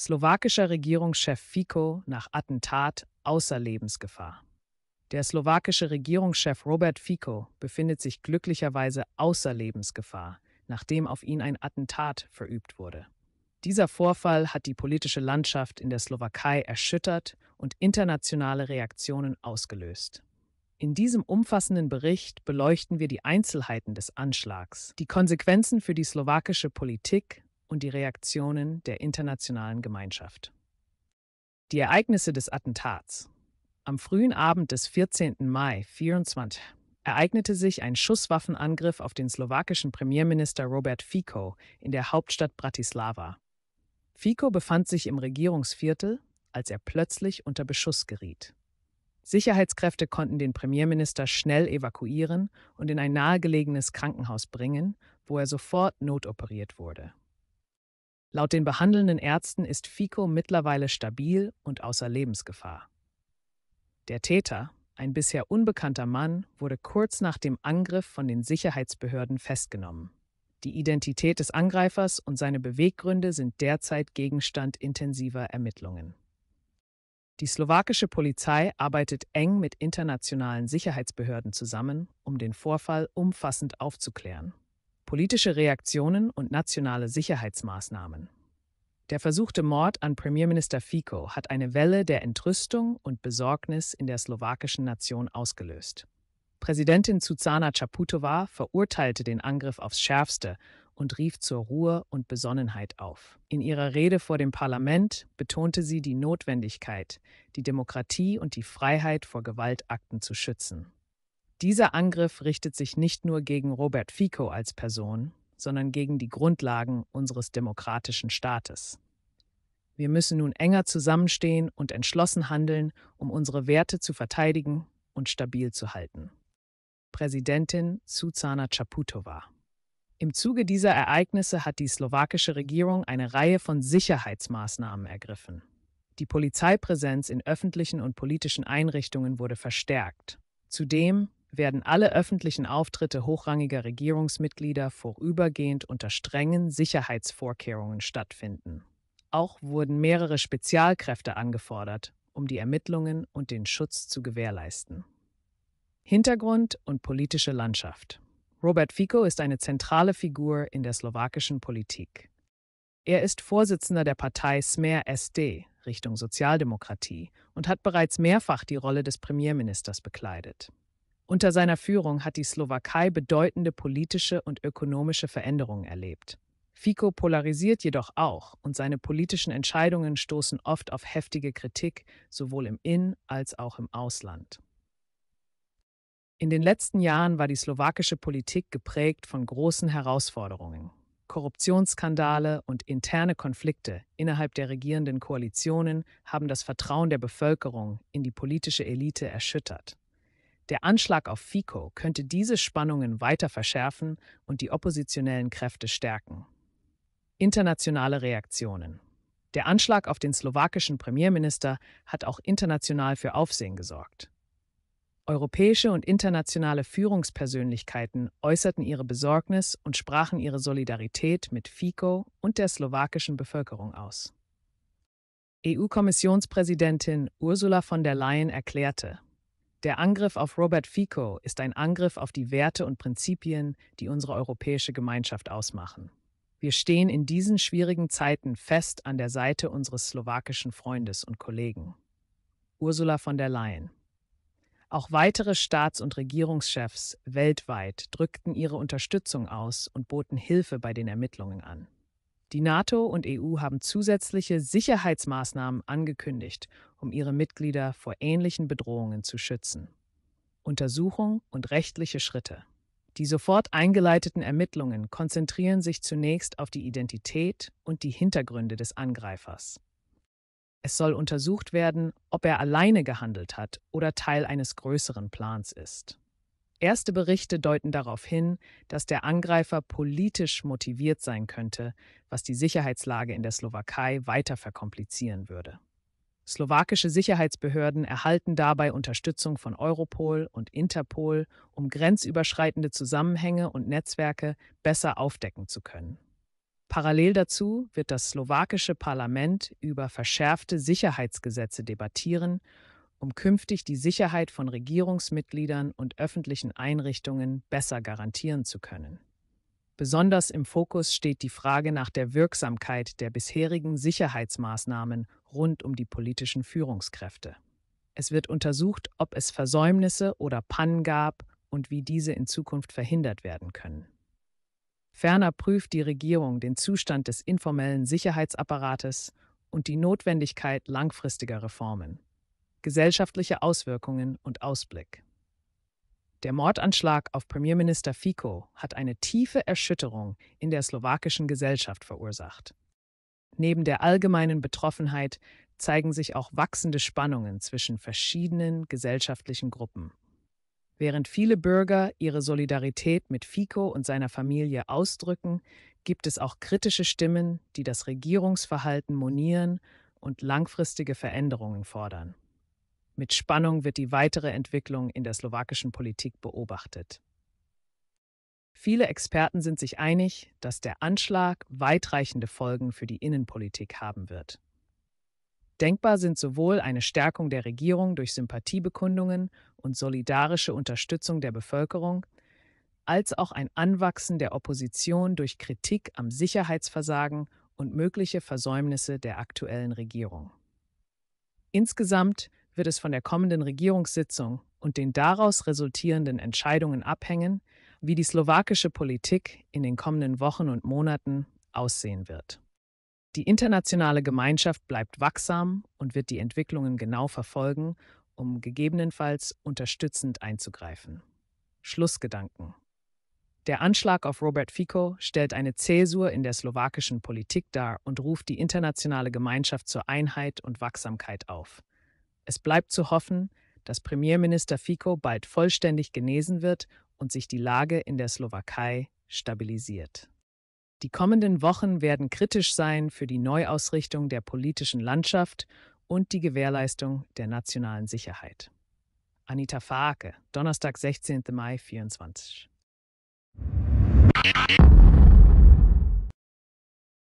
Slowakischer Regierungschef Fico nach Attentat außer Lebensgefahr. Der slowakische Regierungschef Robert Fico befindet sich glücklicherweise außer Lebensgefahr, nachdem auf ihn ein Attentat verübt wurde. Dieser Vorfall hat die politische Landschaft in der Slowakei erschüttert und internationale Reaktionen ausgelöst. In diesem umfassenden Bericht beleuchten wir die Einzelheiten des Anschlags, die Konsequenzen für die slowakische Politik, und die Reaktionen der internationalen Gemeinschaft. Die Ereignisse des Attentats. Am frühen Abend des 14. Mai 24 ereignete sich ein Schusswaffenangriff auf den slowakischen Premierminister Robert Fico in der Hauptstadt Bratislava. Fico befand sich im Regierungsviertel, als er plötzlich unter Beschuss geriet. Sicherheitskräfte konnten den Premierminister schnell evakuieren und in ein nahegelegenes Krankenhaus bringen, wo er sofort notoperiert wurde. Laut den behandelnden Ärzten ist Fico mittlerweile stabil und außer Lebensgefahr. Der Täter, ein bisher unbekannter Mann, wurde kurz nach dem Angriff von den Sicherheitsbehörden festgenommen. Die Identität des Angreifers und seine Beweggründe sind derzeit Gegenstand intensiver Ermittlungen. Die slowakische Polizei arbeitet eng mit internationalen Sicherheitsbehörden zusammen, um den Vorfall umfassend aufzuklären politische Reaktionen und nationale Sicherheitsmaßnahmen. Der versuchte Mord an Premierminister Fico hat eine Welle der Entrüstung und Besorgnis in der slowakischen Nation ausgelöst. Präsidentin Zuzana Čaputová verurteilte den Angriff aufs Schärfste und rief zur Ruhe und Besonnenheit auf. In ihrer Rede vor dem Parlament betonte sie die Notwendigkeit, die Demokratie und die Freiheit vor Gewaltakten zu schützen. Dieser Angriff richtet sich nicht nur gegen Robert Fico als Person, sondern gegen die Grundlagen unseres demokratischen Staates. Wir müssen nun enger zusammenstehen und entschlossen handeln, um unsere Werte zu verteidigen und stabil zu halten. Präsidentin Suzana Čaputová. Im Zuge dieser Ereignisse hat die slowakische Regierung eine Reihe von Sicherheitsmaßnahmen ergriffen. Die Polizeipräsenz in öffentlichen und politischen Einrichtungen wurde verstärkt. Zudem werden alle öffentlichen Auftritte hochrangiger Regierungsmitglieder vorübergehend unter strengen Sicherheitsvorkehrungen stattfinden. Auch wurden mehrere Spezialkräfte angefordert, um die Ermittlungen und den Schutz zu gewährleisten. Hintergrund und politische Landschaft. Robert Fico ist eine zentrale Figur in der slowakischen Politik. Er ist Vorsitzender der Partei Smer SD Richtung Sozialdemokratie und hat bereits mehrfach die Rolle des Premierministers bekleidet. Unter seiner Führung hat die Slowakei bedeutende politische und ökonomische Veränderungen erlebt. Fico polarisiert jedoch auch und seine politischen Entscheidungen stoßen oft auf heftige Kritik, sowohl im In- als auch im Ausland. In den letzten Jahren war die slowakische Politik geprägt von großen Herausforderungen. Korruptionsskandale und interne Konflikte innerhalb der regierenden Koalitionen haben das Vertrauen der Bevölkerung in die politische Elite erschüttert. Der Anschlag auf Fico könnte diese Spannungen weiter verschärfen und die oppositionellen Kräfte stärken. Internationale Reaktionen. Der Anschlag auf den slowakischen Premierminister hat auch international für Aufsehen gesorgt. Europäische und internationale Führungspersönlichkeiten äußerten ihre Besorgnis und sprachen ihre Solidarität mit Fico und der slowakischen Bevölkerung aus. EU-Kommissionspräsidentin Ursula von der Leyen erklärte, der Angriff auf Robert Fico ist ein Angriff auf die Werte und Prinzipien, die unsere europäische Gemeinschaft ausmachen. Wir stehen in diesen schwierigen Zeiten fest an der Seite unseres slowakischen Freundes und Kollegen. Ursula von der Leyen. Auch weitere Staats- und Regierungschefs weltweit drückten ihre Unterstützung aus und boten Hilfe bei den Ermittlungen an. Die NATO und EU haben zusätzliche Sicherheitsmaßnahmen angekündigt, um ihre Mitglieder vor ähnlichen Bedrohungen zu schützen. Untersuchung und rechtliche Schritte. Die sofort eingeleiteten Ermittlungen konzentrieren sich zunächst auf die Identität und die Hintergründe des Angreifers. Es soll untersucht werden, ob er alleine gehandelt hat oder Teil eines größeren Plans ist. Erste Berichte deuten darauf hin, dass der Angreifer politisch motiviert sein könnte, was die Sicherheitslage in der Slowakei weiter verkomplizieren würde. Slowakische Sicherheitsbehörden erhalten dabei Unterstützung von Europol und Interpol, um grenzüberschreitende Zusammenhänge und Netzwerke besser aufdecken zu können. Parallel dazu wird das slowakische Parlament über verschärfte Sicherheitsgesetze debattieren um künftig die Sicherheit von Regierungsmitgliedern und öffentlichen Einrichtungen besser garantieren zu können. Besonders im Fokus steht die Frage nach der Wirksamkeit der bisherigen Sicherheitsmaßnahmen rund um die politischen Führungskräfte. Es wird untersucht, ob es Versäumnisse oder Pannen gab und wie diese in Zukunft verhindert werden können. Ferner prüft die Regierung den Zustand des informellen Sicherheitsapparates und die Notwendigkeit langfristiger Reformen. Gesellschaftliche Auswirkungen und Ausblick. Der Mordanschlag auf Premierminister Fico hat eine tiefe Erschütterung in der slowakischen Gesellschaft verursacht. Neben der allgemeinen Betroffenheit zeigen sich auch wachsende Spannungen zwischen verschiedenen gesellschaftlichen Gruppen. Während viele Bürger ihre Solidarität mit Fico und seiner Familie ausdrücken, gibt es auch kritische Stimmen, die das Regierungsverhalten monieren und langfristige Veränderungen fordern. Mit Spannung wird die weitere Entwicklung in der slowakischen Politik beobachtet. Viele Experten sind sich einig, dass der Anschlag weitreichende Folgen für die Innenpolitik haben wird. Denkbar sind sowohl eine Stärkung der Regierung durch Sympathiebekundungen und solidarische Unterstützung der Bevölkerung, als auch ein Anwachsen der Opposition durch Kritik am Sicherheitsversagen und mögliche Versäumnisse der aktuellen Regierung. Insgesamt wird es von der kommenden Regierungssitzung und den daraus resultierenden Entscheidungen abhängen, wie die slowakische Politik in den kommenden Wochen und Monaten aussehen wird. Die internationale Gemeinschaft bleibt wachsam und wird die Entwicklungen genau verfolgen, um gegebenenfalls unterstützend einzugreifen. Schlussgedanken. Der Anschlag auf Robert Fico stellt eine Zäsur in der slowakischen Politik dar und ruft die internationale Gemeinschaft zur Einheit und Wachsamkeit auf. Es bleibt zu hoffen, dass Premierminister Fico bald vollständig genesen wird und sich die Lage in der Slowakei stabilisiert. Die kommenden Wochen werden kritisch sein für die Neuausrichtung der politischen Landschaft und die Gewährleistung der nationalen Sicherheit. Anita Faake, Donnerstag, 16. Mai 2024.